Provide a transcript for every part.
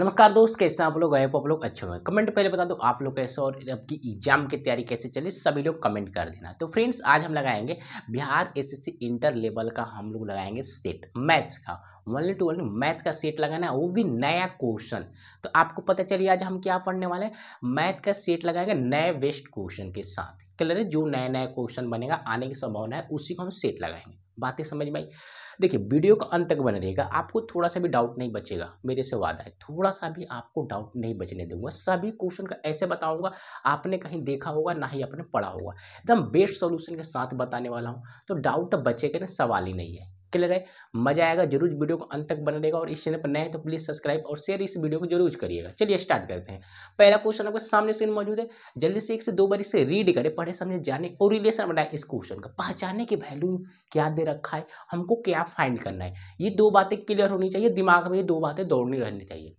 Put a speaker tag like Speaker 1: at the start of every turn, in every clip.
Speaker 1: नमस्कार दोस्त कैसे आप लोग आप लोग अच्छे हुए कमेंट पहले बता दो आप लोग कैसे और आपकी एग्जाम की तैयारी कैसे चली सभी लोग कमेंट कर देना तो फ्रेंड्स आज हम लगाएंगे बिहार एसएससी इंटर लेवल का हम लोग लगाएंगे सेट मैथ्स का वनली टू वनली मैथ का सेट लगाना है वो भी नया क्वेश्चन तो आपको पता चलिए आज हम क्या पढ़ने वाले हैं मैथ का सेट लगाएंगे नए वेस्ट क्वेश्चन के साथ क्लियर है जो नया नया क्वेश्चन बनेगा आने की संभावना है उसी को हम सेट लगाएंगे बातें समझ में आई देखिए वीडियो का अंत तक बने रहेगा आपको थोड़ा सा भी डाउट नहीं बचेगा मेरे से वादा है थोड़ा सा भी आपको डाउट नहीं बचने दूंगा सभी क्वेश्चन का ऐसे बताऊंगा आपने कहीं देखा होगा ना ही आपने पढ़ा होगा एकदम बेस्ट सोल्यूशन के साथ बताने वाला हूँ तो डाउट बचेगा ना सवाल ही नहीं है क्लियर है मजा आएगा जरूर वीडियो को अंत तक बना रहेगा और इस चैनल पर नए तो प्लीज़ सब्सक्राइब और शेयर इस वीडियो को जरूर करिएगा चलिए स्टार्ट करते हैं पहला क्वेश्चन आपके सामने स्क्रीन मौजूद है जल्दी से एक से दो बार इसे रीड करें पढ़े समझे जाने और रिलेशन बनाए इस क्वेश्चन का पहचाने की वैल्यू क्या दे रखा है हमको क्या फाइंड करना है ये दो बातें क्लियर होनी चाहिए दिमाग में ये दो बातें दौड़नी रहनी चाहिए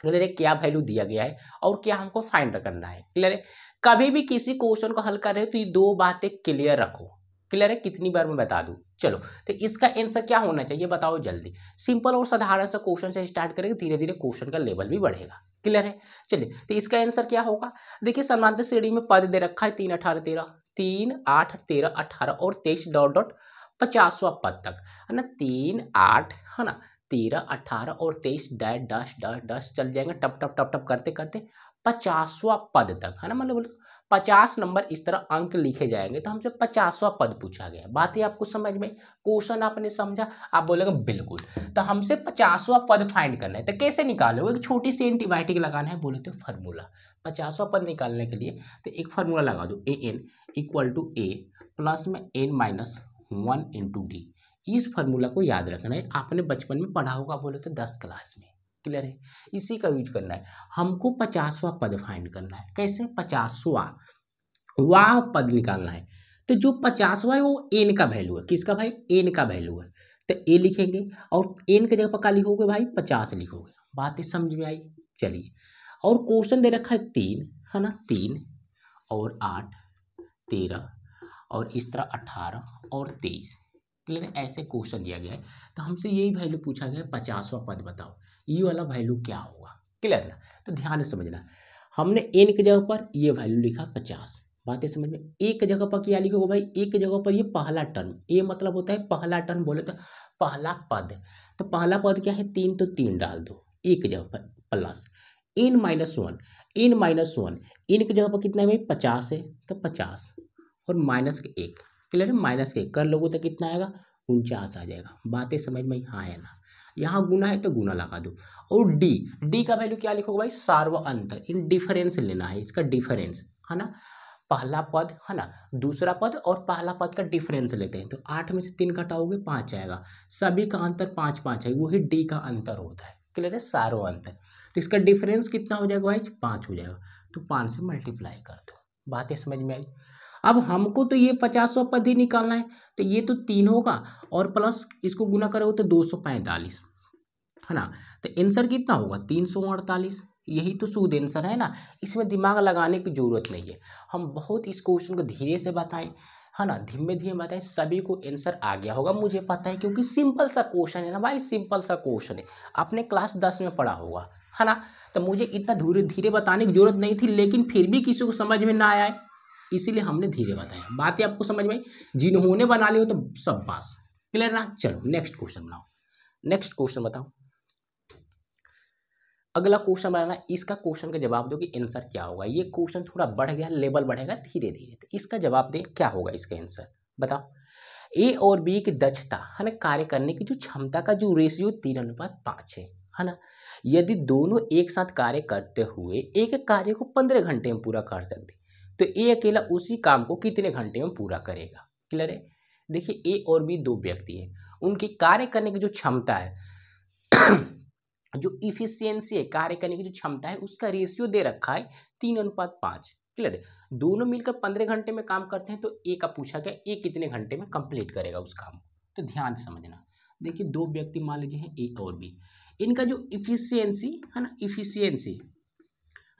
Speaker 1: क्लियर है क्या वैल्यू दिया गया है और क्या हमको फाइंड करना है क्लियर है कभी भी किसी क्वेश्चन को हल कर रहे हो तो ये दो बातें क्लियर रखो क्लियर है कितनी बार मैं बता दूं चलो तो इसका आंसर क्या होना चाहिए बताओ जल्दी सिंपल और साधारण सा क्वेश्चन से स्टार्ट करेंगे धीरे धीरे क्वेश्चन का लेवल भी बढ़ेगा क्लियर है चलिए तो इसका आंसर क्या होगा देखिए समांतर श्रेणी में पद दे रखा है तीन अठारह तेरह तीन आठ तेरह अठारह और तेईस डॉट डॉट पचासवा पद तक है ना तीन आठ है ना तेरह अठारह और तेईस डैट दस डस चल जाएंगे टप टप टप टप करते करते पचासवा पद तक है ना मतलब पचास नंबर इस तरह अंक लिखे जाएंगे तो हमसे पचासवा पद पूछा गया बात ही आपको समझ में क्वेश्चन आपने समझा आप बोलेगा बिल्कुल तो हमसे पचासवा पद फाइंड करना है तो कैसे निकालोगे एक छोटी सी एंटीबायोटिक लगाना है बोले तो फार्मूला पचासवा पद निकालने के लिए तो एक फार्मूला लगा दो A N equal to A plus में N minus one into D इस फार्मूला को याद रखना है आपने बचपन में पढ़ा होगा बोले तो दस क्लास में क्लियर है इसी का यूज करना है हमको पचासवा पद फाइंड करना है कैसे पचासवा वा पद निकालना है तो जो पचासवा है वो एन का वैल्यू है किसका भाई एन का वैल्यू है तो ए लिखेंगे और एन के जगह पर क्या लिखोगे भाई पचास लिखोगे बातें समझ में आई चलिए और क्वेश्चन दे रखा है तीन है ना तीन और आठ तेरह और इस तरह अठारह और तेईस क्लियर ऐसे क्वेश्चन दिया गया है तो हमसे यही वैल्यू पूछा गया है पचासवा पद बताओ ई वाला वैल्यू क्या होगा क्लियर ना तो ध्यान से समझना हमने एन के जगह पर ये वैल्यू लिखा पचास बातें समझ में एक जगह पर क्या लिखोगे भाई एक जगह पर ये पहला टर्म ये मतलब होता है पहला टर्म बोले तो पहला पद तो पहला पद क्या है तीन तो तीन डाल दो एक जगह पर plus n minus one n minus one n के जगह पर कितना है भाई पचास है तो पचास और माइनस के एक क्लियर है माइनस के एक कर लोगों तो कितना आएगा उनचास आ जाएगा बातें समझ में हाँ है ना यहाँ गुना है तो गुना लगा दो और डी डी का वैल्यू क्या लिखोगे भाई सार्व अंतर इन डिफरेंस लेना है इसका डिफरेंस है ना पहला पद है ना दूसरा पद और पहला पद का डिफरेंस लेते हैं तो आठ में से तीन कटाओगे पाँच आएगा सभी का अंतर पाँच पाँच है वही डी का अंतर होता है क्लियर है सारो अंतर तो इसका डिफरेंस कितना हो जाएगा भाई पाँच हो जाएगा तो पाँच से मल्टीप्लाई कर दो बातें समझ में आई अब हमको तो ये पचासवा पद ही निकालना है तो ये तो तीन होगा और प्लस इसको गुना करोगे तो दो सौ पैंतालीस है ना तो आंसर कितना होगा तीन सौ अड़तालीस यही तो शुद्ध आंसर है ना इसमें दिमाग लगाने की ज़रूरत नहीं है हम बहुत इस क्वेश्चन को धीरे से बताएं है ना धीमे धीमे बताएं सभी को आंसर आ गया होगा मुझे पता है क्योंकि सिंपल सा क्वेश्चन है ना भाई सिंपल सा क्वेश्चन है आपने क्लास दस में पढ़ा होगा है ना तो मुझे इतना धीरे धीरे बताने की जरूरत नहीं थी लेकिन फिर भी किसी को समझ में ना आया इसीलिए हमने धीरे बताया बातें आपको समझ में जिन्होंने बना ली हो तो सब पास क्लियर ना चलो नेक्स्ट क्वेश्चन बनाओ नेक्स्ट क्वेश्चन बताओ अगला क्वेश्चन बनाना इसका क्वेश्चन का जवाब दो कि आंसर क्या होगा ये क्वेश्चन थोड़ा बढ़ गया लेवल बढ़ेगा धीरे धीरे तो इसका जवाब दें क्या होगा इसका आंसर बताओ ए और बी की दक्षता है ना कार्य करने की जो क्षमता का जो रेशियो तीन अनुपात पाँच है है ना यदि दोनों एक साथ कार्य करते हुए एक कार्य को पंद्रह घंटे में पूरा कर सकते तो ए अकेला उसी काम को कितने घंटे में पूरा करेगा क्लियर है देखिए ए और बी दो व्यक्ति हैं उनकी कार्य करने की जो क्षमता है जो इफिशियंसी है कार्य करने की जो क्षमता है उसका रेशियो दे रखा है तीन अनुपात पाँच क्लियर दोनों मिलकर पंद्रह घंटे में काम करते हैं तो ए का पूछा गया ए कितने घंटे में कंप्लीट करेगा उस काम तो ध्यान से समझना देखिए दो व्यक्ति मान लीजिए हैं ए और बी इनका जो इफिशियंसी है ना इफिशियंसी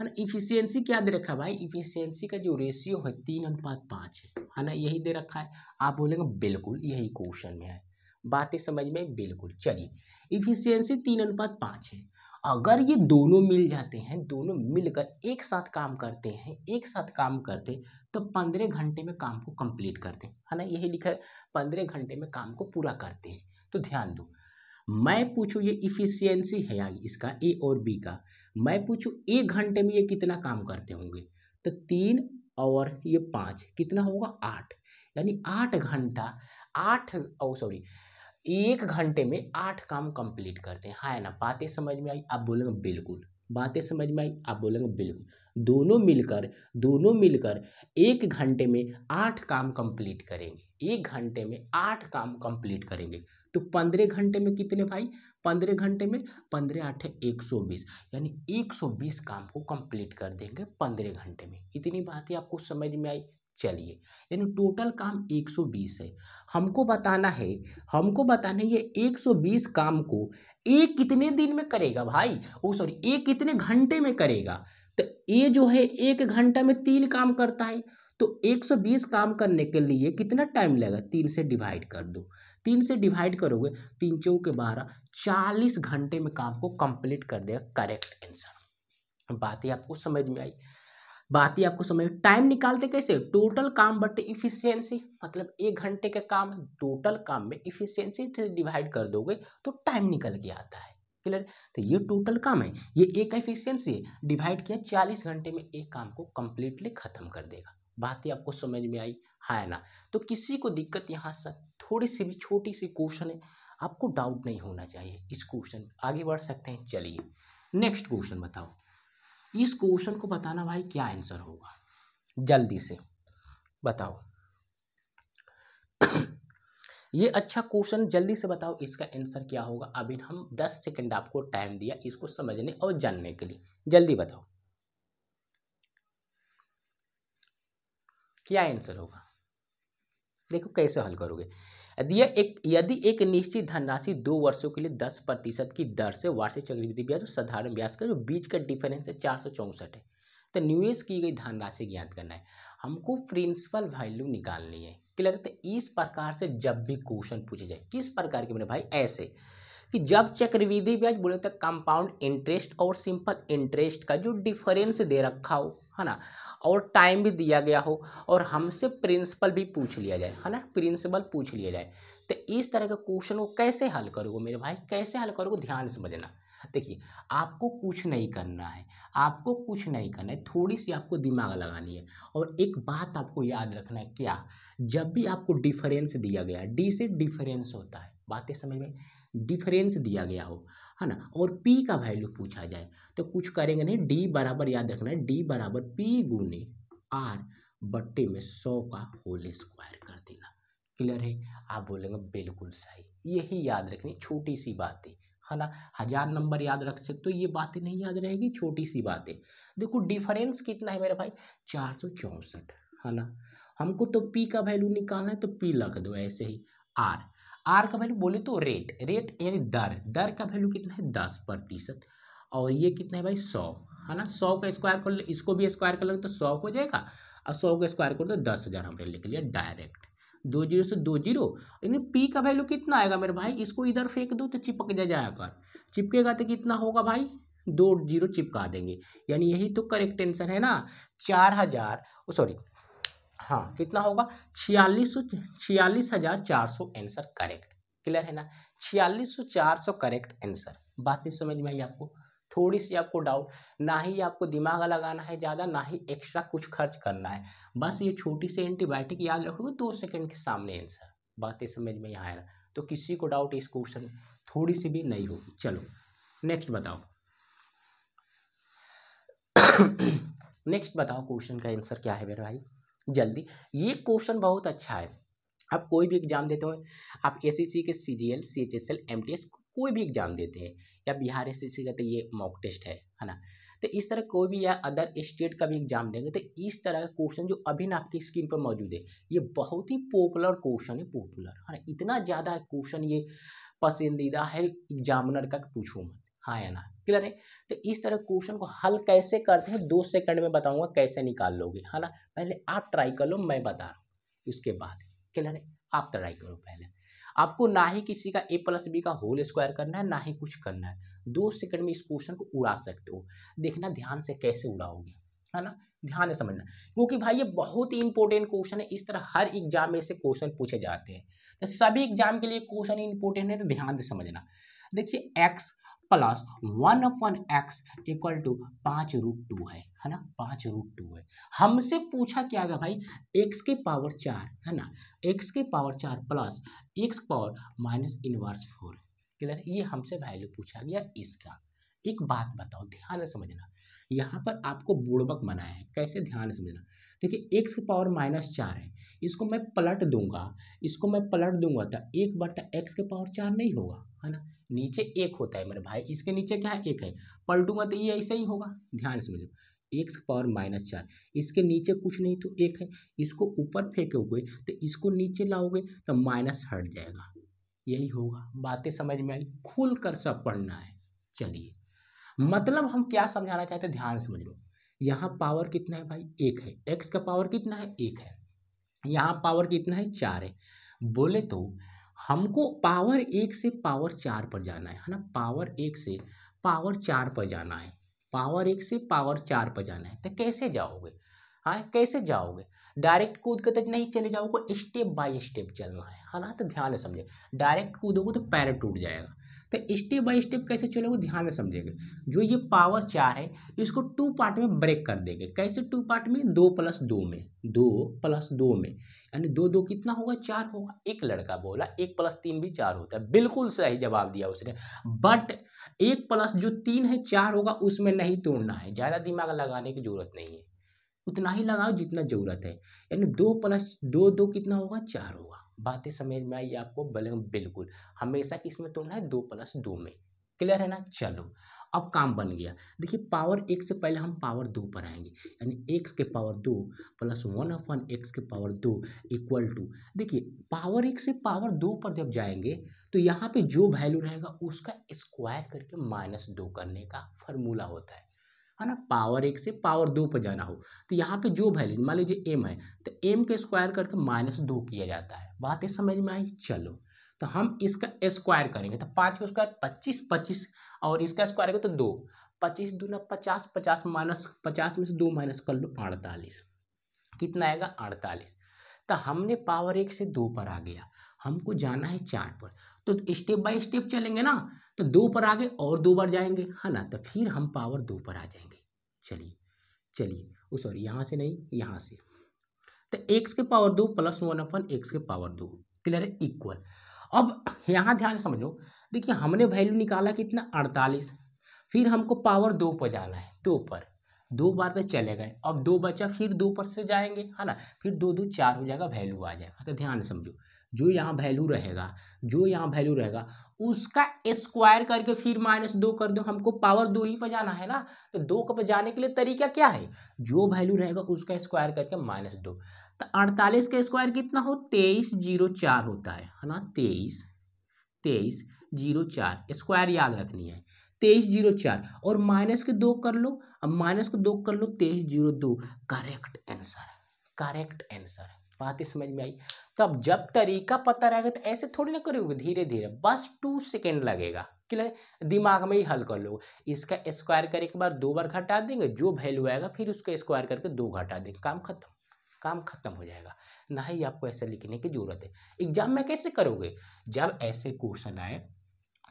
Speaker 1: है ना इफिशियंसी क्या दे रखा है भाई इफिशियंसी का जो रेशियो है तीन अनुपात पाँच है है ना यही दे रखा है आप बोलेंगे बिल्कुल यही क्वेश्चन में है बातें समझ में बिल्कुल चलिए इफिशियंसी तीन अनुपात पाँच है अगर ये दोनों मिल जाते हैं दोनों मिलकर एक साथ काम करते हैं एक साथ काम करते तो पंद्रह घंटे में काम को कंप्लीट करते हैं है ना यही लिखा है पंद्रह घंटे में काम को पूरा करते हैं तो ध्यान दो मैं पूछूँ ये इफिशियंसी है या इसका ए और बी का मैं पूछूँ एक घंटे में ये कितना काम करते होंगे तो तीन और ये पाँच कितना होगा आठ यानी आठ घंटा आठ ओ सॉरी एक घंटे में आठ काम कंप्लीट करते हैं हाँ है ना बातें समझ में आई आप बोलेंगे बिल्कुल बातें समझ में आई आप बोलेंगे बिल्कुल दोनों मिलकर दोनों मिलकर एक घंटे में आठ काम कंप्लीट करेंगे एक घंटे में आठ काम कंप्लीट करेंगे तो पंद्रह घंटे में कितने भाई पंद्रह घंटे में पंद्रह आठ एक सौ बीस यानी एक सौ बीस काम को कंप्लीट कर देंगे पंद्रह घंटे में इतनी बातें आपको समझ में आई चलिए यानी टोटल काम 120 है हमको बताना है हमको बताना है ये 120 काम को एक कितने दिन में करेगा भाई ओ सॉरी एक कितने घंटे में करेगा तो ये जो है एक घंटा में तीन काम करता है तो 120 काम करने के लिए कितना टाइम लगेगा तीन से डिवाइड कर दो तीन से डिवाइड करोगे तीन चौके बारह चालीस घंटे में काम को कंप्लीट कर देगा करेक्ट आंसर बातें आपको समझ में आई बात ही आपको समझ टाइम निकालते कैसे टोटल काम बट इफिशियंसी मतलब एक घंटे का काम टोटल काम में इफिशियंसी डिवाइड कर दोगे तो टाइम निकल के आता है क्लियर तो ये टोटल काम है ये एक एफिशियंसी डिवाइड किया चालीस घंटे में एक काम को कम्प्लीटली ख़त्म कर देगा बात ही आपको समझ में आई है हाँ ना तो किसी को दिक्कत यहाँ से थोड़ी सी भी छोटी सी क्वेश्चन है आपको डाउट नहीं होना चाहिए इस क्वेश्चन आगे बढ़ सकते हैं चलिए नेक्स्ट क्वेश्चन बताओ इस क्वेश्चन को बताना भाई क्या आंसर होगा जल्दी से बताओ ये अच्छा क्वेश्चन जल्दी से बताओ इसका आंसर क्या होगा अभी हम दस सेकंड आपको टाइम दिया इसको समझने और जानने के लिए जल्दी बताओ क्या आंसर होगा देखो कैसे हल करोगे यदि एक यदि एक निश्चित धनराशि दो वर्षों के लिए दस प्रतिशत की दर से वार्षिक चक्रवृद्धि ब्याज और साधारण ब्याज का जो बीच का डिफरेंस है चार सौ चौंसठ है तो निवेश की गई धनराशि ज्ञात करना है हमको प्रिंसिपल वैल्यू निकालनी है क्लियर तो इस प्रकार से जब भी क्वेश्चन पूछे जाए किस प्रकार के मेरे भाई ऐसे कि जब चक्रवृद्धि ब्याज बोले तो कंपाउंड इंटरेस्ट और सिंपल इंटरेस्ट का जो डिफरेंस दे रखा हो है ना और टाइम भी दिया गया हो और हमसे प्रिंसिपल भी पूछ लिया जाए है ना प्रिंसिपल पूछ लिया जाए तो इस तरह के क्वेश्चन को कैसे हल करोगे मेरे भाई कैसे हल करोगे ध्यान से समझना देखिए आपको कुछ नहीं करना है आपको कुछ नहीं करना है थोड़ी सी आपको दिमाग लगानी है और एक बात आपको याद रखना है क्या जब भी आपको डिफरेंस दिया गया डी से डिफरेंस होता है बातें समझ में डिफरेंस दिया गया हो है ना और पी का वैल्यू पूछा जाए तो कुछ करेंगे नहीं डी बराबर याद रखना है डी बराबर पी गुने आर बट्टे में सौ का होल स्क्वायर कर देना क्लियर है आप बोलेंगे बिल्कुल सही यही याद रखनी छोटी सी बातें है ना हज़ार नंबर याद रख सकते तो ये बातें नहीं याद रहेगी छोटी सी बातें देखो डिफरेंस कितना है मेरे भाई चार सौ चौंसठ है ना हमको तो पी का वैल्यू निकालना है तो पी लग दो ऐसे ही आर आर का वैल्यू बोले तो रेट रेट यानी दर दर का वैल्यू कितना है दस प्रतिशत और ये कितना है भाई सौ है ना सौ का स्क्वायर कर इसको भी स्क्वायर कर लगे तो सौ हो जाएगा और सौ का स्क्वायर कर दो दस हज़ार हमने लिख लिया डायरेक्ट दो जीरो से दो जीरो यानी पी का वैल्यू कितना आएगा मेरे भाई इसको इधर फेंक दो तो चिपक जा जाएगा चिपकेगा तो कितना होगा भाई दो जीरो चिपका देंगे यानी यही तो करेक्ट आंसर है ना चार हज़ार सॉरी हाँ कितना होगा छियालीस सौ छियालीस हजार चार सौ आंसर करेक्ट क्लियर है ना छियालीस सौ चार सौ करेक्ट आंसर बात नहीं समझ में आई आपको थोड़ी सी आपको डाउट ना ही आपको दिमाग लगाना है ज़्यादा ना ही एक्स्ट्रा कुछ खर्च करना है बस ये छोटी सी एंटीबायोटिक याद रखोगे दो सेकेंड के सामने आंसर बातें समझ में यहाँ आएगा तो किसी को डाउट इस क्वेश्चन थोड़ी सी भी नहीं होगी चलो नेक्स्ट बताओ नेक्स्ट बताओ क्वेश्चन का आंसर क्या है मेरे भाई जल्दी ये क्वेश्चन बहुत अच्छा है आप कोई भी एग्ज़ाम देते हो आप S K C G L C H S L M T S कोई भी एग्ज़ाम देते हैं या बिहार एस का तो ये मॉक टेस्ट है है ना तो इस तरह कोई भी या अदर स्टेट का भी एग्ज़ाम देंगे तो इस तरह का क्वेश्चन जो अभी ना आपकी स्क्रीन पर मौजूद है ये बहुत ही पॉपुलर क्वेश्चन है पॉपुलर है ना इतना ज़्यादा क्वेश्चन ये पसंदीदा है एग्जामिनर का पूछो मत हाँ या ना क्लियर है तो इस तरह क्वेश्चन को हल कैसे करते हैं दो सेकंड में बताऊंगा कैसे निकाल लोगे है ना पहले आप ट्राई कर लो मैं बता रहा हूँ उसके बाद क्लियर है आप ट्राई करो पहले आपको ना ही किसी का ए प्लस बी का होल स्क्वायर करना है ना ही कुछ करना है दो सेकंड में इस क्वेश्चन को उड़ा सकते हो देखना ध्यान से कैसे उड़ाओगे है ना ध्यान से समझना क्योंकि भाई ये बहुत ही इंपॉर्टेंट क्वेश्चन है इस तरह हर एग्जाम में से क्वेश्चन पूछे जाते हैं तो सभी एग्जाम के लिए क्वेश्चन इंपॉर्टेंट है तो ध्यान से समझना देखिए एक्स प्लस वन अपन एक्स इक्वल टू पाँच रूट टू है है ना पाँच रूट टू है हमसे पूछा क्या गया भाई एक्स के पावर चार है ना एक्स के पावर चार plus X power minus inverse four clear ये हमसे वैल्यू पूछा गया इसका एक बात बताओ ध्यान से समझना यहाँ पर आपको बुड़बक बनाया है कैसे ध्यान से समझना देखिए एक्स के पावर माइनस चार है इसको मैं पलट दूंगा इसको मैं पलट दूंगा तो एक बट्टा एक्स के पावर चार नहीं होगा है ना नीचे एक होता है मेरे भाई इसके नीचे क्या है एक है पलटूंगा तो ये ऐसे ही होगा ध्यान से समझो एक पावर माइनस चार इसके नीचे कुछ नहीं तो एक है इसको ऊपर फेंकोगे तो इसको नीचे लाओगे तो माइनस हट जाएगा यही होगा बातें समझ में आई खुल कर सब पढ़ना है चलिए मतलब हम क्या समझाना चाहते हैं ध्यान समझ लो यहाँ पावर कितना है भाई एक है एक्स का पावर कितना है एक है यहाँ पावर कितना है चार है बोले तो हमको पावर एक से पावर चार पर जाना है है ना पावर एक से पावर चार पर जाना है पावर एक से पावर चार पर जाना है तो कैसे जाओगे हाँ कैसे जाओगे डायरेक्ट कूद के तक नहीं चले जाओगे स्टेप बाय स्टेप चलना है है ना तो ध्यान से समझे डायरेक्ट कूदोगे तो पैर टूट जाएगा तो स्टेप बाय स्टेप कैसे चलोगे ध्यान में समझेंगे जो ये पावर चार है इसको टू पार्ट में ब्रेक कर देंगे कैसे टू पार्ट में दो प्लस दो में दो प्लस दो में यानी दो दो कितना होगा चार होगा एक लड़का बोला एक प्लस तीन भी चार होता है बिल्कुल सही जवाब दिया उसने बट एक प्लस जो तीन है चार होगा उसमें नहीं तोड़ना है ज़्यादा दिमाग लगाने की जरूरत नहीं है उतना ही लगाओ जितना ज़रूरत है यानी दो प्लस दो दो कितना होगा चार होगा बातें समझ में आई आपको बिल्कुल हमेशा किसमें तोड़ना है दो प्लस दो में क्लियर है ना चलो अब काम बन गया देखिए पावर एक से पहले हम पावर दो पर आएंगे यानी एक्स के पावर दो प्लस वन अपन एक्स के पावर दो इक्वल टू देखिए पावर एक से पावर दो पर जब जाएंगे तो यहाँ पे जो वैल्यू रहेगा उसका स्क्वायर करके माइनस दो करने का फार्मूला होता है है ना पावर एक से पावर दो पर जाना हो तो यहाँ पे जो वैल्यू मान लीजिए एम है तो एम के स्क्वायर करके माइनस दो किया जाता है बात ये समझ में आई चलो तो हम इसका स्क्वायर करेंगे तो पाँच का स्क्वायर पच्चीस पच्चीस और इसका स्क्वायर करेंगे तो दो पच्चीस दो न पचास पचास माइनस पचास में से दो माइनस कर लो अड़तालीस कितना आएगा अड़तालीस तो हमने पावर एक से दो पर आ गया हमको जाना है चार पर तो स्टेप बाय स्टेप चलेंगे ना तो दो पर आगे और दो बार जाएंगे है ना तो फिर हम पावर दो पर आ जाएंगे चलिए चलिए वो सॉरी यहाँ से नहीं यहाँ से तो एक्स के पावर दो प्लस वन अपन एक्स के पावर दो क्लियर है इक्वल अब यहाँ ध्यान समझो देखिए हमने वैल्यू निकाला कितना अड़तालीस फिर हमको पावर दो पर जाना है दो पर दो बार तो चले गए अब दो बचा फिर दो पर से जाएंगे है ना फिर दो दो चार हो जाएगा वैल्यू आ जाएगा तो ध्यान समझो जो यहाँ वैल्यू रहेगा जो यहाँ वैल्यू रहेगा उसका स्क्वायर करके फिर माइनस दो कर दो हमको पावर दो ही बजाना है ना तो दो को बजाने के लिए तरीका क्या है जो वैल्यू रहेगा उसका स्क्वायर करके माइनस दो तो अड़तालीस का स्क्वायर कितना हो तेईस जीरो चार होता है है ना तेईस तेईस जीरो चार स्क्वायर याद रखनी है तेईस जीरो चार और माइनस के दो कर लो अब माइनस को दो कर लो तेईस जीरो दो करेक्ट आंसर करेक्ट आंसर बात ही समझ में आई तो अब जब तरीका पता रहेगा तो ऐसे थोड़ी ना करोगे धीरे धीरे बस टू सेकेंड लगेगा क्लियर दिमाग में ही हल कर लोगे इसका स्क्वायर कर एक बार दो बार घटा देंगे जो वैल्यू आएगा फिर उसका स्क्वायर करके दो घटा देंगे काम खत्म काम खत्म हो जाएगा ना ही आपको ऐसे लिखने की जरूरत है एग्जाम में कैसे करोगे जब ऐसे क्वेश्चन आए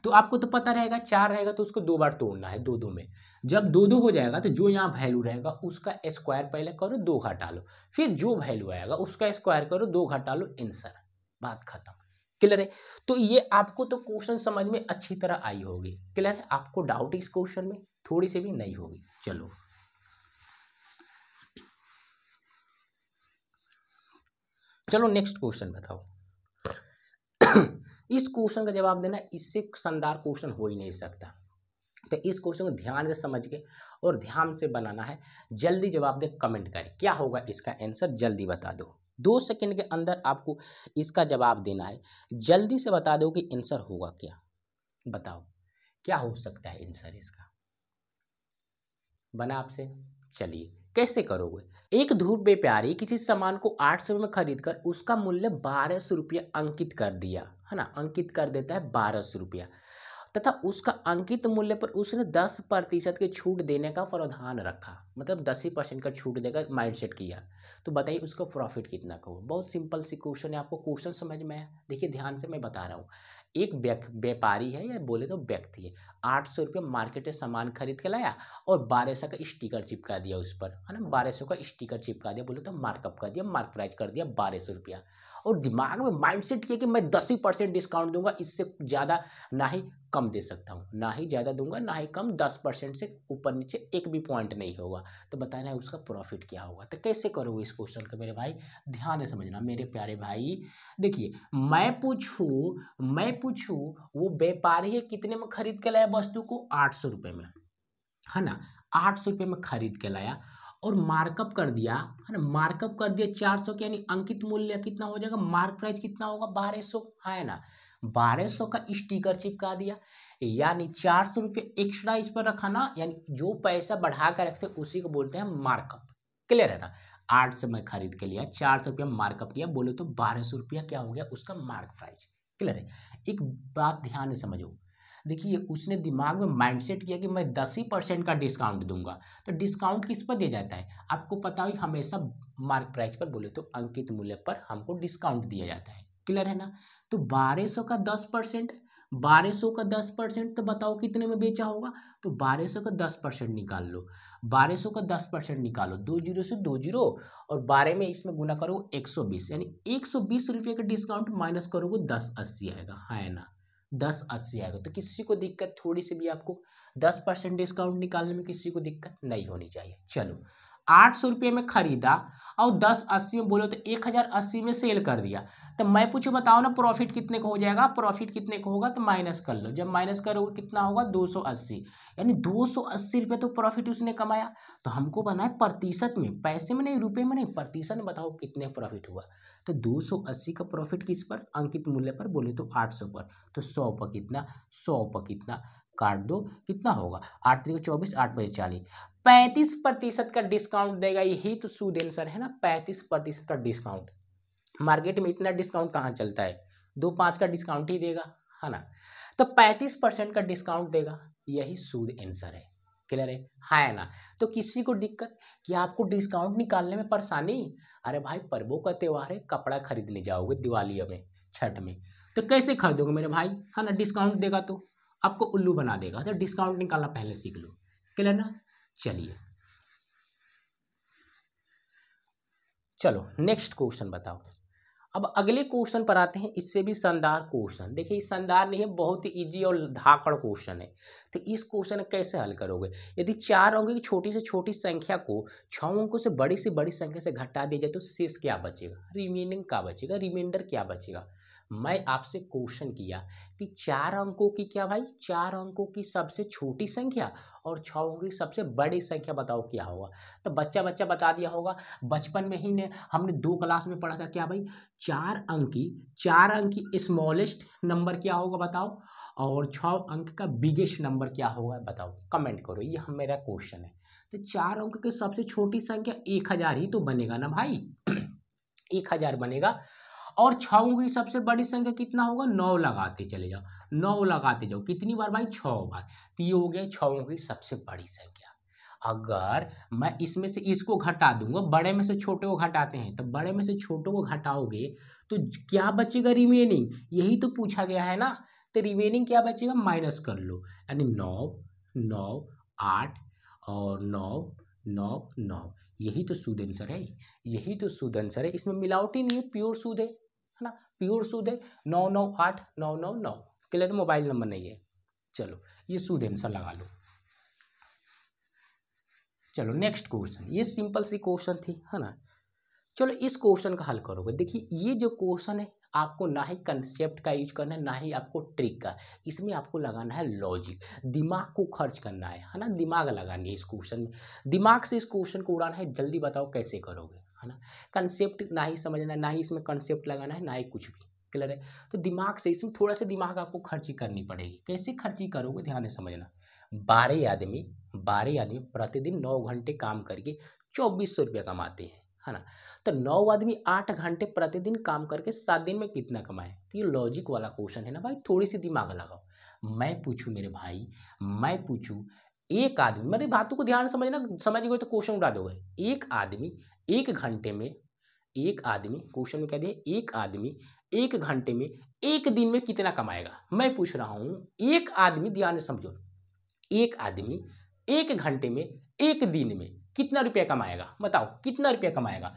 Speaker 1: तो आपको तो पता रहेगा चार रहेगा तो उसको दो बार तोड़ना है दो दो में जब दो दो हो जाएगा तो जो यहाँ वैल्यू रहेगा उसका स्क्वायर पहले करो दो घटा लो फिर जो वैल्यू आएगा उसका स्क्वायर करो दो घटा लो एंसर बात खत्म क्लियर है तो ये आपको तो क्वेश्चन समझ में अच्छी तरह आई होगी क्लियर है आपको डाउट इस क्वेश्चन में थोड़ी सी भी नहीं होगी चलो चलो नेक्स्ट क्वेश्चन बताओ इस क्वेश्चन का जवाब देना इससे शानदार क्वेश्चन हो ही नहीं सकता तो इस क्वेश्चन को ध्यान से समझ के और ध्यान से बनाना है जल्दी जवाब दे कमेंट करें क्या होगा इसका आंसर जल्दी बता दो दो सेकंड के अंदर आपको इसका जवाब देना है जल्दी से बता दो कि आंसर होगा क्या बताओ क्या हो सकता है आंसर इसका बना आपसे चलिए कैसे करोगे एक धूप बेप्यारी किसी सामान को आठ सौ में खरीद कर उसका मूल्य बारह सौ रुपया अंकित कर दिया है ना अंकित कर देता है बारह सौ रुपया तथा उसका अंकित मूल्य पर उसने दस प्रतिशत की छूट देने का प्रावधान रखा मतलब दस ही परसेंट का छूट देकर माइंड सेट किया तो बताइए उसका प्रॉफिट कितना का हुआ बहुत सिंपल सी क्वेश्चन है आपको क्वेश्चन समझ में आया देखिए ध्यान से मैं बता रहा हूँ एक व्यापारी है या बोले तो व्यक्ति है आठ सौ रुपये मार्केट से सामान खरीद के लाया और बारह सौ का स्टिकर चिपका दिया उस पर है ना बारह सौ का स्टिकर चिपका दिया बोले तो मार्कअप कर दिया मार्क प्राइज कर दिया बारह सौ रुपया और दिमाग में माइंडसेट किया कि मैं दस ही परसेंट डिस्काउंट दूंगा इससे ज़्यादा ना ही कम दे सकता हूँ ना ही ज़्यादा दूंगा ना ही कम दस परसेंट से ऊपर नीचे एक भी पॉइंट नहीं होगा तो बताना है उसका प्रॉफिट क्या होगा तो कैसे करोगे इस क्वेश्चन का मेरे भाई ध्यान से समझना मेरे प्यारे भाई देखिए मैं पूछूँ मैं पूछूँ वो व्यापारी है कितने में खरीद के लाया वस्तु को आठ सौ रुपये में है ना आठ सौ रुपये में खरीद के लाया और मार्कअप कर दिया है ना मार्कअप कर दिया चार सौ के यानी अंकित मूल्य कितना हो जाएगा मार्क प्राइस कितना होगा बारह सौ है ना बारह सौ का स्टिकर चिपका दिया यानी चार सौ रुपये एक्स्ट्रा इस पर रखा ना यानी जो पैसा बढ़ा कर रखते उसी को बोलते हैं मार्कअप क्लियर है ना आठ से मैं खरीद के लिया चार सौ रुपया मार्कअप किया बोले तो बारह सौ रुपया क्या हो गया उसका मार्क प्राइस क्लियर है एक बात ध्यान से समझो देखिए उसने दिमाग में माइंडसेट किया कि मैं दस ही परसेंट का डिस्काउंट दूंगा तो डिस्काउंट किस पर दिया जाता है आपको पता हो हमेशा मार्क प्राइस पर बोले तो अंकित मूल्य पर हमको डिस्काउंट दिया जाता है क्लियर है ना तो बारह सौ का दस परसेंट बारह सौ का दस परसेंट तो बताओ कितने में बेचा होगा तो बारह सौ का दस परसेंट निकाल लो बारह सौ का दस परसेंट निकालो दो जीरो से दो जीरो और बारह में इसमें गुना करो एक सौ बीस यानी एक सौ बीस रुपये का डिस्काउंट माइनस करोगे दस अस्सी आएगा है हाँ ना दस अस्सी आएगा तो किसी को दिक्कत थोड़ी सी भी आपको दस परसेंट डिस्काउंट निकालने में किसी को दिक्कत नहीं होनी चाहिए चलो आठ सौ रुपये में खरीदा और दस अस्सी में बोलो तो एक हज़ार अस्सी में सेल कर दिया तो मैं पूछो बताओ ना प्रॉफिट कितने का हो जाएगा प्रॉफिट कितने का होगा तो माइनस कर लो जब माइनस करोगे कितना होगा दो सौ अस्सी यानी दो सौ अस्सी रुपये तो प्रॉफिट उसने कमाया तो हमको बनाए प्रतिशत में पैसे में नहीं रुपये में नहीं प्रतिशत में बताओ कितने प्रॉफिट हुआ तो दो सौ अस्सी का प्रॉफिट किस पर अंकित मूल्य पर बोले तो आठ सौ पर तो सौ पर कितना सौ पर कितना काट दो कितना होगा आठ तरीके चौबीस आठ बजे चालीस पैंतीस प्रतिशत का डिस्काउंट देगा यही तो सूद आंसर है ना पैंतीस प्रतिशत का डिस्काउंट मार्केट में इतना डिस्काउंट कहाँ चलता है दो पाँच का डिस्काउंट ही देगा है ना तो पैंतीस परसेंट का डिस्काउंट देगा यही सूद एंसर है क्लियर है हाँ है ना तो किसी को दिक्कत कि आपको डिस्काउंट निकालने में परेशानी अरे भाई पर्वों का त्यौहार है कपड़ा खरीदने जाओगे दिवाली में छठ में तो कैसे खरीदोगे मेरे भाई है ना डिस्काउंट देगा तो आपको उल्लू बना देगा तो डिस्काउंट निकालना पहले सीख लो क्लियर ना चलिए चलो नेक्स्ट क्वेश्चन बताओ अब अगले क्वेश्चन पर आते हैं इससे भी शानदार क्वेश्चन देखिए ये शानदार नहीं है बहुत ही इजी और धाकड़ क्वेश्चन है तो इस क्वेश्चन कैसे हल करोगे यदि चार अंकों की छोटी से छोटी संख्या को छः अंकों से बड़ी से बड़ी संख्या से घटा दिया जाए तो शेष क्या बचेगा रिमेनिंग क्या बचेगा रिमाइंडर क्या बचेगा मैं आपसे क्वेश्चन किया कि चार अंकों की क्या भाई चार अंकों की सबसे छोटी संख्या और छः अंकों की सबसे बड़ी संख्या बताओ क्या होगा तो बच्चा बच्चा बता दिया होगा बचपन में ही ने हमने दो क्लास में पढ़ा था क्या भाई चार अंक की चार अंक की स्मॉलेस्ट नंबर क्या होगा बताओ और छः अंक का बिगेस्ट नंबर क्या होगा बताओ कमेंट करो ये हम मेरा क्वेश्चन है तो चार अंक की सबसे छोटी संख्या एक हज़ार ही तो बनेगा ना भाई एक हज़ार बनेगा और छओं की सबसे बड़ी संख्या कितना होगा नौ लगाते चले जाओ नौ लगाते जाओ कितनी बार भाई छः बार तो ये हो गया छओं की सबसे बड़ी संख्या अगर मैं इसमें से इसको घटा दूंगा बड़े में से छोटे को घटाते हैं तो बड़े में से छोटे को घटाओगे तो क्या बचेगा रिमेनिंग यही तो पूछा गया है ना तो रिमेनिंग क्या बचेगा माइनस कर लो यानी नौ नौ आठ और नौ नौ नौ यही तो सूद आंसर है यही तो सूद आंसर है इसमें मिलावटी नहीं है प्योर सूद है प्योर सूद है नौ नौ आठ नौ नौ नौ क्लियर मोबाइल नंबर नहीं है चलो ये सूद आंसर लगा लो चलो नेक्स्ट क्वेश्चन ये सिंपल सी क्वेश्चन थी है ना चलो इस क्वेश्चन का हल करोगे देखिए ये जो क्वेश्चन है आपको ना ही कंसेप्ट का यूज करना है ना ही आपको ट्रिक का इसमें आपको लगाना है लॉजिक दिमाग को खर्च करना है है ना दिमाग लगानी है इस क्वेश्चन में दिमाग से इस क्वेश्चन को उड़ाना है जल्दी बताओ कैसे करोगे दिखाना कंसेप्ट ना ही समझना ना ही इसमें कंसेप्ट लगाना है ना ही कुछ भी क्लियर है तो दिमाग से इसमें थोड़ा सा दिमाग आपको खर्ची करनी पड़ेगी कैसे खर्ची करोगे ध्यान से समझना बारह आदमी बारह आदमी प्रतिदिन नौ घंटे काम करके चौबीस सौ रुपया कमाते हैं है ना तो नौ आदमी आठ घंटे प्रतिदिन काम करके सात दिन में कितना कमाए तो ये लॉजिक वाला क्वेश्चन है ना भाई थोड़ी सी दिमाग लगाओ मैं पूछूँ मेरे भाई मैं पूछूँ एक आदमी मेरी बातों को ध्यान समझना समझ गए तो क्वेश्चन उड़ा दोगे एक आदमी एक घंटे में एक आदमी क्वेश्चन में कह दिया एक आदमी एक घंटे में एक दिन में कितना कमाएगा मैं पूछ रहा हूं एक आदमी ध्यान समझो एक आदमी एक घंटे में एक दिन में कितना रुपया कमाएगा बताओ कितना रुपया कमाएगा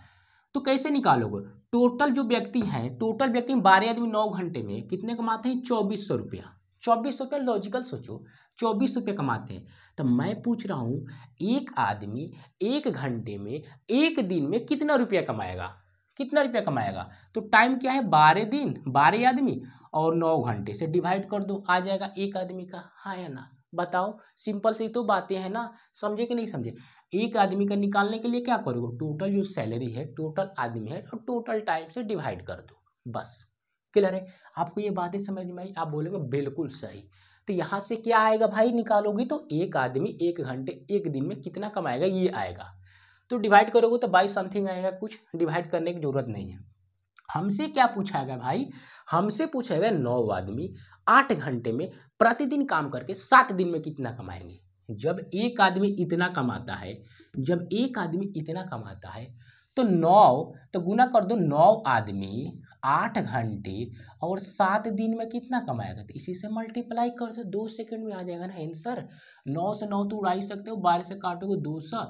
Speaker 1: तो कैसे निकालोगे टोटल जो व्यक्ति हैं टोटल व्यक्ति बारह आदमी नौ घंटे में कितने कमाते हैं चौबीस सौ रुपया चौबीस रुपये लॉजिकल सोचो चौबीस रुपये कमाते हैं तो मैं पूछ रहा हूँ एक आदमी एक घंटे में एक दिन में कितना रुपया कमाएगा कितना रुपया कमाएगा तो टाइम क्या है बारह दिन बारह आदमी और नौ घंटे से डिवाइड कर दो आ जाएगा एक आदमी का हाँ या ना बताओ सिंपल सी तो बातें हैं ना समझे कि नहीं समझे एक आदमी का निकालने के लिए क्या करोगे टोटल जो सैलरी है टोटल आदमी है और टोटल टाइम से डिवाइड कर दो बस क्लियर है आपको ये बातें समझ में आई आप बोलोगे बिल्कुल सही तो यहाँ से क्या आएगा भाई निकालोगी तो एक आदमी एक घंटे एक दिन में कितना कमाएगा ये आएगा तो डिवाइड करोगे तो बाई समथिंग आएगा कुछ डिवाइड करने की जरूरत नहीं है हमसे क्या पूछा गया भाई हमसे पूछा गया नौ आदमी आठ घंटे में प्रतिदिन काम करके सात दिन में कितना कमाएंगे जब एक आदमी इतना कमाता है जब एक आदमी इतना कमाता है तो नौ तो गुना कर दो नौ आदमी आठ घंटे और सात दिन में कितना कमाएगा तो इसी से मल्टीप्लाई कर तो दो दो सेकेंड में आ जाएगा ना आंसर नौ से नौ तो उड़ा ही सकते हो बारह से काटोगे तो दो सौ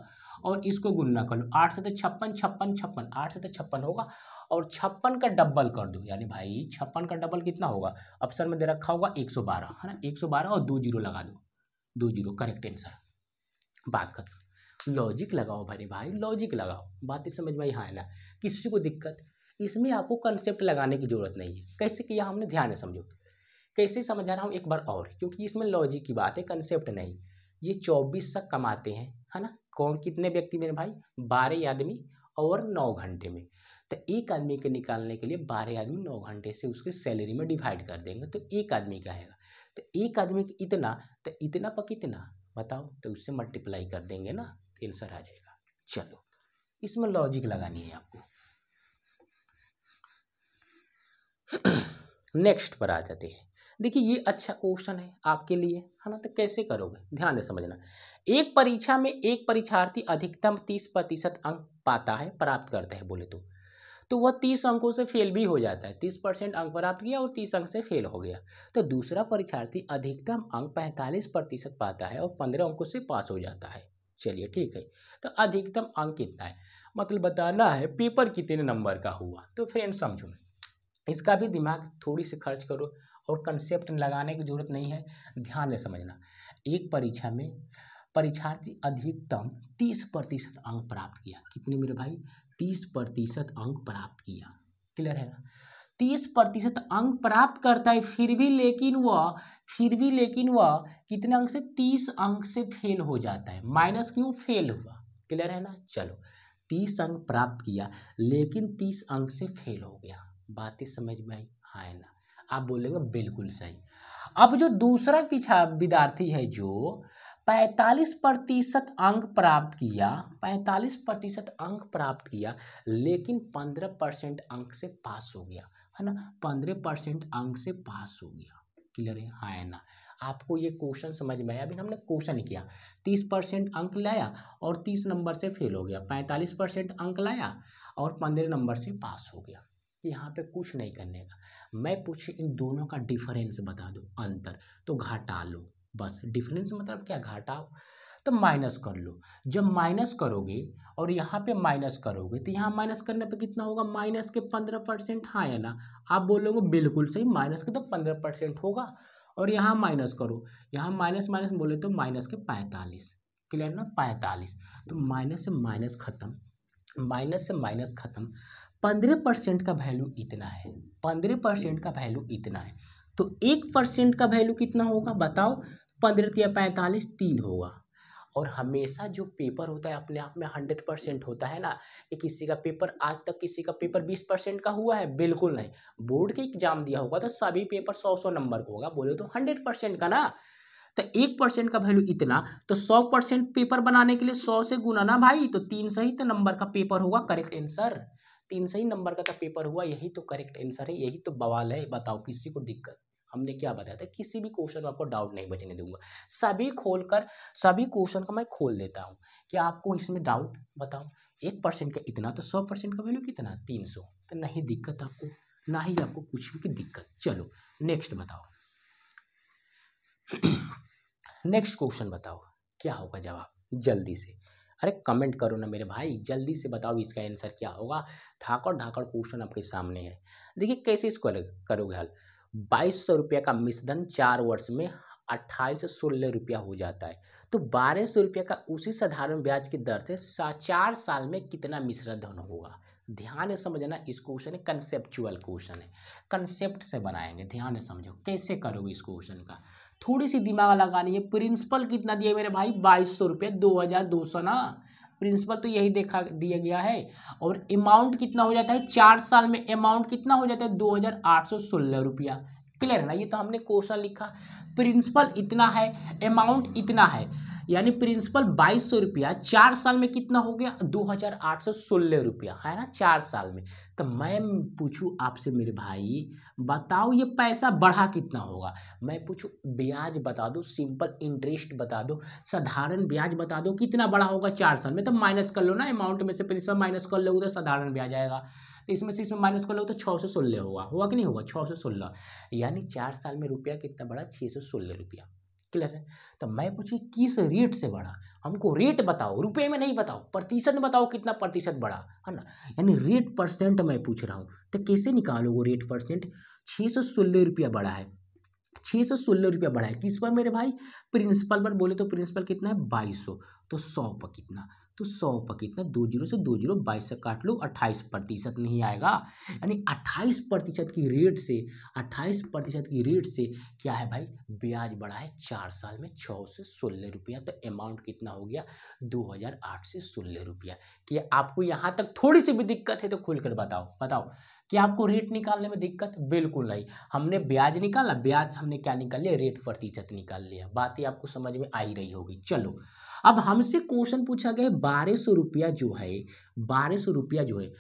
Speaker 1: और इसको गुन्ना कर लो आठ से तो छप्पन छप्पन छप्पन आठ से तो छप्पन होगा और छप्पन का डबल कर दो यानी भाई छप्पन का डबल कितना होगा ऑप्शन में दे रखा होगा एक सौ बारह है ना एक सौ बारह और दो जीरो लगा दो दो जीरो करेक्ट आंसर बात खत्म लॉजिक लगाओ भाई भाई लॉजिक लगाओ बात समझ में यहाँ है ना किसी को दिक्कत इसमें आपको कंसेप्ट लगाने की ज़रूरत नहीं है कैसे किया हमने ध्यान समझो कैसे समझा रहा हूँ एक बार और क्योंकि इसमें लॉजिक की बात है कंसेप्ट नहीं ये चौबीस तक कमाते हैं है ना कौन कितने व्यक्ति मेरे भाई बारह आदमी और नौ घंटे में तो एक आदमी के निकालने के लिए बारह आदमी नौ घंटे से उसके सैलरी में डिवाइड कर देंगे तो एक आदमी का आएगा तो एक आदमी का इतना तो इतना पर कितना बताओ तो उससे मल्टीप्लाई कर देंगे ना आंसर तो आ जाएगा चलो इसमें लॉजिक लगानी है आपको नेक्स्ट पर आ जाते हैं देखिए ये अच्छा क्वेश्चन है आपके लिए है ना तो कैसे करोगे ध्यान से समझना एक परीक्षा में एक परीक्षार्थी अधिकतम तीस प्रतिशत अंक पाता है प्राप्त करता है बोले तो तो वह तीस अंकों से फेल भी हो जाता है तीस परसेंट अंक प्राप्त किया और तीस अंक से फेल हो गया तो दूसरा परीक्षार्थी अधिकतम अंक पैंतालीस प्रतिशत पाता है और पंद्रह अंकों से पास हो जाता है चलिए ठीक है तो अधिकतम अंक कितना है मतलब बताना है पेपर कितने नंबर का हुआ तो फ्रेंड समझो इसका भी दिमाग थोड़ी सी खर्च करो और कंसेप्ट लगाने की जरूरत नहीं है ध्यान से समझना एक परीक्षा में परीक्षार्थी अधिकतम तीस प्रतिशत अंक प्राप्त किया कितने मेरे भाई तीस प्रतिशत अंक प्राप्त किया क्लियर है ना तीस प्रतिशत अंक प्राप्त करता है फिर भी लेकिन वह फिर भी लेकिन वह कितने अंक से तीस अंक से फेल हो जाता है माइनस क्यों फेल हुआ क्लियर है ना चलो तीस अंक प्राप्त किया लेकिन तीस अंक से फेल हो गया बातें समझ में आई हाँ ना आप बोलेंगे बिल्कुल सही अब जो दूसरा पीछा विद्यार्थी है जो 45 प्रतिशत अंक प्राप्त किया 45 प्रतिशत अंक प्राप्त किया लेकिन 15 परसेंट अंक से पास हो गया है ना 15 परसेंट अंक से पास हो गया क्लियर है हाँ ना आपको ये क्वेश्चन समझ में आया अभी हमने क्वेश्चन किया तीस परसेंट अंक लाया और तीस नंबर से फेल हो गया पैंतालीस परसेंट अंक लाया और पंद्रह नंबर से पास हो गया यहाँ पे कुछ नहीं करने का मैं पूछ इन दोनों का डिफरेंस बता दो अंतर तो घाटा लो बस डिफरेंस मतलब क्या घाटाओ तो माइनस कर लो जब माइनस करोगे और यहाँ पे माइनस करोगे तो यहाँ माइनस करने पे कितना होगा माइनस के पंद्रह परसेंट हाँ है ना आप बोलोगे बिल्कुल सही माइनस के तो पंद्रह परसेंट होगा और यहाँ माइनस करो यहाँ माइनस माइनस बोले तो माइनस के पैंतालीस क्लियर ना पैंतालीस तो माइनस से माइनस ख़त्म माइनस से माइनस ख़त्म पंद्रह परसेंट का वैल्यू इतना है पंद्रह परसेंट का वैल्यू इतना है तो एक परसेंट का वैल्यू कितना होगा बताओ पंद्रह या पैंतालीस तीन होगा और हमेशा जो पेपर होता है अपने आप में हंड्रेड परसेंट होता है ना कि किसी का पेपर आज तक किसी का पेपर बीस परसेंट का हुआ है बिल्कुल नहीं बोर्ड के एग्जाम दिया होगा तो सभी पेपर सौ सौ नंबर का होगा बोले तो हंड्रेड परसेंट का ना तो एक परसेंट का वैल्यू इतना तो सौ परसेंट पेपर बनाने के लिए सौ से गुना ना भाई तो तीन सही तो नंबर का पेपर होगा करेक्ट आंसर तीन सही नंबर का, का पेपर हुआ यही तो करेक्ट आंसर है यही तो बवाल है बताओ किसी को दिक्कत हमने क्या बताया था किसी भी क्वेश्चन में आपको डाउट नहीं बचने दूंगा सभी खोल कर सभी क्वेश्चन का मैं खोल देता हूँ कि आपको इसमें डाउट बताओ एक परसेंट का इतना तो सौ परसेंट का वैल्यू कितना तीन सौ तो नहीं दिक्कत आपको ना ही आपको कुछ भी दिक्कत चलो नेक्स्ट बताओ नेक्स्ट क्वेश्चन बताओ क्या होगा जवाब जल्दी से अरे कमेंट करो ना मेरे भाई जल्दी से बताओ इसका आंसर क्या होगा धाकड़ धाकड़ क्वेश्चन आपके सामने है देखिए कैसे इसको करोगे हल बाईस सौ रुपये का मिश्रधन चार वर्ष में अट्ठाईस सौ सोलह रुपया हो जाता है तो बारह सौ रुपये का उसी साधारण ब्याज की दर से चार साल में कितना मिश्रधन धन होगा ध्यान समझना इस क्वेश्चन कंसेप्चुअल क्वेश्चन है कंसेप्ट से बनाएंगे ध्यान समझो कैसे करोगे इस क्वेश्चन का थोड़ी सी दिमाग लगानी है प्रिंसिपल कितना दिया मेरे भाई बाईस सौ रुपये दो हज़ार दो सौ ना प्रिंसिपल तो यही देखा दिया गया है और अमाउंट कितना हो जाता है चार साल में अमाउंट कितना हो जाता है दो हज़ार आठ सौ सोलह रुपया क्लियर है ना ये तो हमने क्वेश्चन लिखा प्रिंसिपल इतना है अमाउंट इतना है यानी प्रिंसिपल बाईस सौ रुपया चार साल में कितना हो गया दो हज़ार आठ सौ सोलह रुपया है ना चार साल में तो मैं पूछूँ आपसे मेरे भाई बताओ ये पैसा बढ़ा कितना होगा मैं पूछूँ ब्याज बता दो सिंपल इंटरेस्ट बता दो साधारण ब्याज बता दो कितना बड़ा होगा चार साल में तो माइनस कर लो ना अमाउंट में से प्रिंसिपल माइनस कर लो उधर तो साधारण ब्याज आएगा तो इसमें से इसमें माइनस कर लो तो छः सौ सोलह होगा हुआ कि नहीं होगा छः सौ सोलह यानी चार साल में रुपया कितना बड़ा छः सौ सोलह रुपया क्लियर है तो मैं पूछू किस रेट से बढ़ा हमको रेट बताओ रुपए में नहीं बताओ प्रतिशत बताओ कितना प्रतिशत बढ़ा है ना यानी रेट परसेंट मैं पूछ रहा हूँ तो कैसे निकालो वो रेट परसेंट छः सौ रुपया बढ़ा है छः सौ सोलह रुपया बढ़ा है किस पर मेरे भाई प्रिंसिपल पर बोले तो प्रिंसिपल कितना है बाईस सौ तो सौ पर कितना तो सौ पर कितना दो जीरो से दो जीरो बाईस से काट लो अट्ठाईस प्रतिशत नहीं आएगा यानी अट्ठाईस प्रतिशत की रेट से अट्ठाईस प्रतिशत की रेट से क्या है भाई ब्याज बढ़ा है चार साल में छः से सोलह रुपया तो अमाउंट कितना हो गया दो हज़ार आठ से सोलह रुपया कि आपको यहाँ तक थोड़ी सी भी दिक्कत है तो खुल कर बताओ बताओ कि आपको रेट निकालने में दिक्कत बिल्कुल नहीं हमने ब्याज निकाला ब्याज हमने क्या निकाल लिया रेट प्रतिशत निकाल लिया बात ही आपको समझ में आ ही रही होगी चलो अब हमसे क्वेश्चन पूछा गया है बारह सौ रुपया जो है बारह सौ रुपया जो है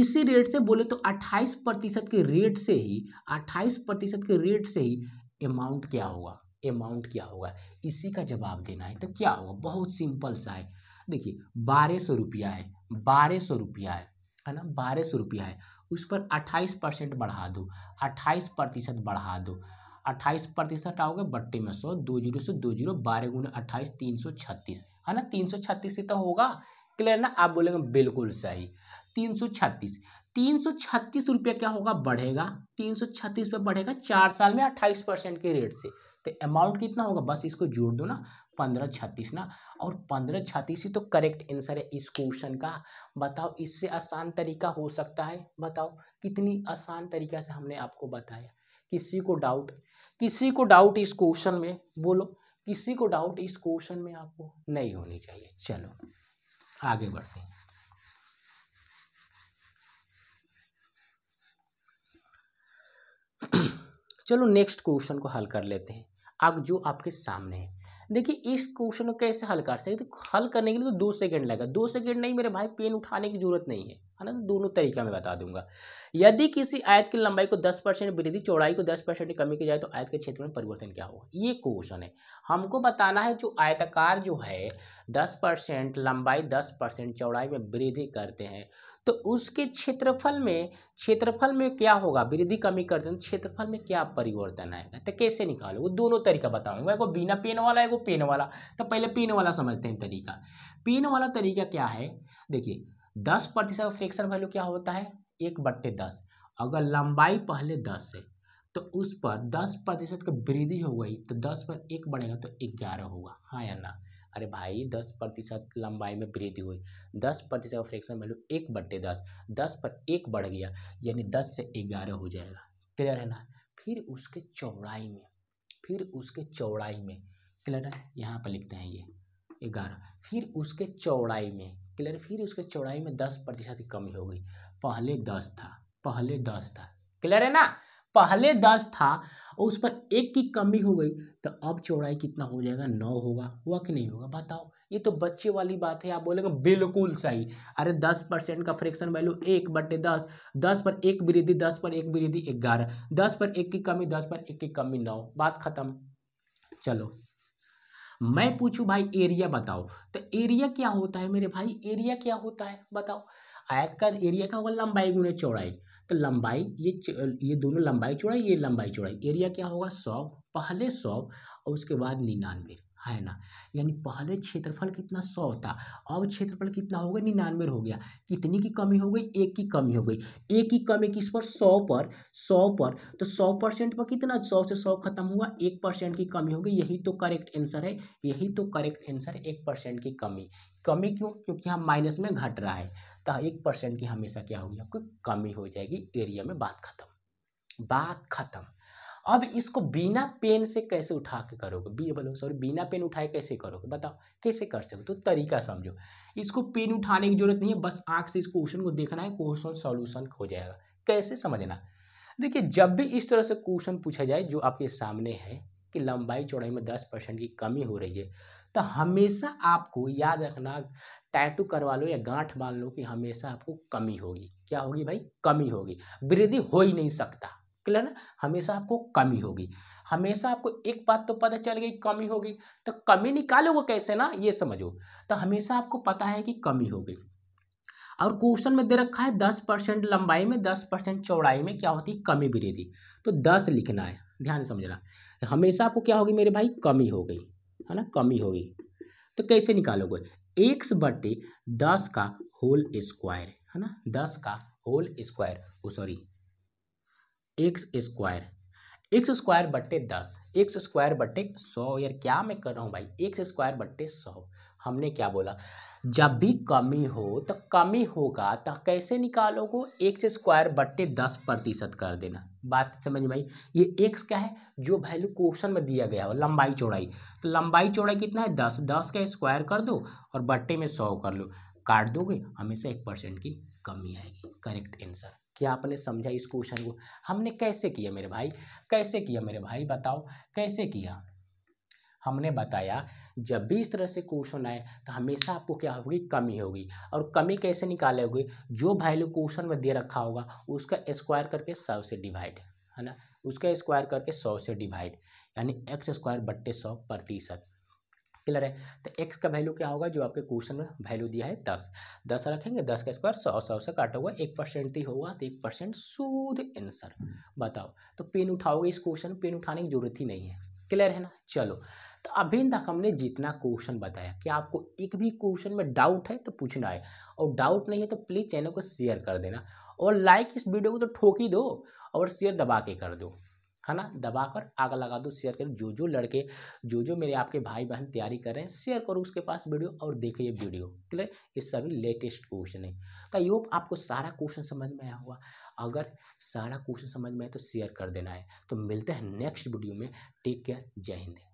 Speaker 1: इसी रेट से बोले तो अट्ठाईस प्रतिशत के रेट से ही अट्ठाईस प्रतिशत के रेट से ही अमाउंट क्या होगा अमाउंट क्या होगा इसी का जवाब देना है तो क्या होगा बहुत सिंपल सा है देखिए बारह सौ रुपया है बारह सौ रुपया है है ना बारह सौ रुपया है उस पर अट्ठाईस परसेंट बढ़ा दो अट्ठाईस प्रतिशत बढ़ा दो अट्ठाईस प्रतिशत आओगे बट्टी में सौ दो जीरो से दो जीरो बारह गुना अट्ठाईस तीन सौ छत्तीस है ना तीन सौ छत्तीस ही तो होगा क्लियर ना आप बोलेंगे बिल्कुल सही तीन सौ छत्तीस तीन सौ छत्तीस रुपया क्या होगा बढ़ेगा तीन सौ छत्तीस रुपये बढ़ेगा चार साल में अट्ठाईस परसेंट के रेट से तो अमाउंट कितना होगा बस इसको जोड़ दो ना पंद्रह छत्तीस ना और पंद्रह छत्तीस ही तो करेक्ट आंसर है इस क्वेश्चन का बताओ इससे आसान तरीका हो सकता है बताओ कितनी आसान तरीका से हमने आपको बताया किसी को डाउट किसी को डाउट इस क्वेश्चन में बोलो किसी को डाउट इस क्वेश्चन में आपको नहीं होनी चाहिए चलो आगे बढ़ते हैं चलो नेक्स्ट क्वेश्चन को हल कर लेते हैं आप जो आपके सामने है देखिए इस क्वेश्चन को कैसे हल कर सकते हल करने के लिए तो दो सेकंड लगा दो सेकंड नहीं मेरे भाई पेन उठाने की जरूरत नहीं है है ना तो दोनों तरीका मैं बता दूंगा यदि किसी आयत की लंबाई को दस परसेंट वृद्धि चौड़ाई को दस परसेंट कमी की जाए तो आयत के क्षेत्र में परिवर्तन क्या होगा ये क्वेश्चन है हमको बताना है जो आयताकार जो है दस परसेंट लंबाई दस परसेंट चौड़ाई में वृद्धि करते हैं तो उसके क्षेत्रफल में क्षेत्रफल में क्या होगा वृद्धि कमी करते हैं तो क्षेत्रफल में क्या परिवर्तन आएगा तो कैसे निकालो वो दोनों तरीका बताऊंगा एगो बिना पेन वाला एगो पेन वाला तो पहले पेन वाला समझते हैं तरीका पेन वाला तरीका क्या है देखिए दस प्रतिशत फ्रिक्शन वैल्यू क्या होता है एक बट्टे दस अगर लंबाई पहले दस है तो उस पर दस प्रतिशत की वृद्धि हो गई तो दस पर एक बढ़ेगा तो ग्यारह होगा हाँ या ना अरे भाई दस प्रतिशत लंबाई में वृद्धि हुई दस प्रतिशत का फ्रैक्शन वैल्यू एक बट्टे दस दस पर एक बढ़ गया यानी दस से ग्यारह हो जाएगा क्लियर है ना फिर उसके चौड़ाई में फिर उसके चौड़ाई में क्लियर है यहाँ पर लिखते हैं ये ग्यारह फिर उसके चौड़ाई में क्लियर फिर उसके चौड़ाई में दस प्रतिशत की कमी हो गई पहले दस था पहले दस था क्लियर है ना पहले दस था और उस पर एक की कमी हो गई तो अब चौड़ाई कितना हो जाएगा नौ होगा हुआ कि नहीं होगा बताओ ये तो बच्चे वाली बात है आप बोलेगा बिल्कुल सही अरे दस परसेंट का फ्रैक्शन वैल्यू एक बटे दस दस पर एक वृद्धि दस पर एक वृद्धि ग्यारह दस पर एक की कमी दस पर एक की कमी नौ बात खत्म चलो मैं पूछूँ भाई एरिया बताओ तो एरिया क्या होता है मेरे भाई एरिया क्या होता है बताओ आयत का एरिया क्या होगा लंबाई गुणे चौड़ाई तो लंबाई ये ये दोनों लंबाई चौड़ाई ये लंबाई चौड़ाई एरिया क्या होगा सौ पहले सौ और उसके बाद निन्यानवे है ना यानी पहले क्षेत्रफल कितना सौ था अब क्षेत्रफल कितना हो गया निन्यानवे हो गया कितनी की कमी हो गई एक की कमी हो गई एक की कमी किस पर सौ पर सौ पर तो सौ परसेंट पर कितना सौ से सौ खत्म हुआ एक परसेंट की कमी हो गई यही तो करेक्ट आंसर है यही तो करेक्ट आंसर एक परसेंट की कमी कमी क्यों क्योंकि हम माइनस में घट रहा है तो एक परसेंट की हमेशा क्या होगी आपको कमी हो जाएगी एरिया में बात खत्म बात खत्म अब इसको बिना पेन से कैसे उठा के करोगे बी बोलो सॉरी बिना पेन उठाए कैसे करोगे बताओ कैसे कर सकते हो तो तरीका समझो इसको पेन उठाने की जरूरत नहीं है बस आँख से इस क्वेश्चन को देखना है क्वेश्चन सॉल्यूशन हो जाएगा कैसे समझना देखिए जब भी इस तरह से क्वेश्चन पूछा जाए जो आपके सामने है कि लंबाई चौड़ाई में दस परसेंट की कमी हो रही है तो हमेशा आपको याद रखना टैटू करवा लो या गांठ बांध लो कि हमेशा आपको कमी होगी क्या होगी भाई कमी होगी वृद्धि हो ही नहीं सकता क्लियर ना हमेशा आपको कमी होगी हमेशा आपको एक बात तो पता चल गई कमी होगी तो कमी निकालोगे कैसे ना ये समझो तो हमेशा आपको पता है कि कमी होगी और क्वेश्चन में दे रखा है दस परसेंट लंबाई में दस परसेंट चौड़ाई में क्या होती है कमी वृद्धि तो दस लिखना है ध्यान समझना हमेशा आपको क्या होगी मेरे भाई कमी हो गई है ना कमी होगी तो कैसे निकालोगे एक बटे दस का होल स्क्वायर है ना दस का whole square oh sorry X square X square बट्टे दस एक्स स्क्वायर बट्टे सौ यार क्या मैं कर रहा हूँ भाई एक्स स्क्वायर बट्टे सौ हमने क्या बोला जब भी कमी हो तो कमी होगा तो कैसे निकालोगे एक्स स्क्वायर बट्टे दस प्रतिशत कर देना बात समझ भाई ये एक्स क्या है जो वैल्यू क्वेश्चन में दिया गया हो लंबाई चौड़ाई तो लंबाई चौड़ाई कितना है दस दस का स्क्वायर कर दो और बट्टे में सौ कर लो काट दोगे हमेशा एक परसेंट की कमी आएगी करेक्ट आंसर क्या आपने समझा इस क्वेश्चन को हमने कैसे किया मेरे भाई कैसे किया मेरे भाई बताओ कैसे किया हमने बताया जब भी इस तरह से क्वेश्चन आए तो हमेशा आपको क्या होगी कमी होगी और कमी कैसे निकालोगे जो वैल्यू क्वेश्चन में दे रखा होगा उसका स्क्वायर करके सौ से डिवाइड है ना उसका स्क्वायर करके सौ से डिवाइड यानी एक्स स्क्वायर बट्टे सौ प्रतिशत क्लियर है तो एक्स का वैल्यू क्या होगा जो आपके क्वेश्चन में वैल्यू दिया है दस दस रखेंगे दस का स्क्वायर सौ सौ से काटा हुआ एक परसेंट ही होगा तो एक परसेंट शुद्ध आंसर बताओ तो पेन उठाओगे इस क्वेश्चन पेन उठाने की जरूरत ही नहीं है क्लियर है ना चलो तो अभी तक हमने जितना क्वेश्चन बताया कि आपको एक भी क्वेश्चन में डाउट है तो पूछना है और डाउट नहीं है तो प्लीज़ चैनल को शेयर कर देना और लाइक इस वीडियो को तो ठोकी दो और शेयर दबा के कर दो है ना दबा कर आग लगा दो शेयर करें जो जो लड़के जो जो मेरे आपके भाई बहन तैयारी कर रहे हैं शेयर करो उसके पास वीडियो और देखो ये वीडियो क्लियर ये सभी लेटेस्ट क्वेश्चन है तो ये आपको सारा क्वेश्चन समझ में आया होगा अगर सारा क्वेश्चन समझ में आए तो शेयर कर देना है तो मिलते हैं नेक्स्ट वीडियो में टेक केयर जय हिंद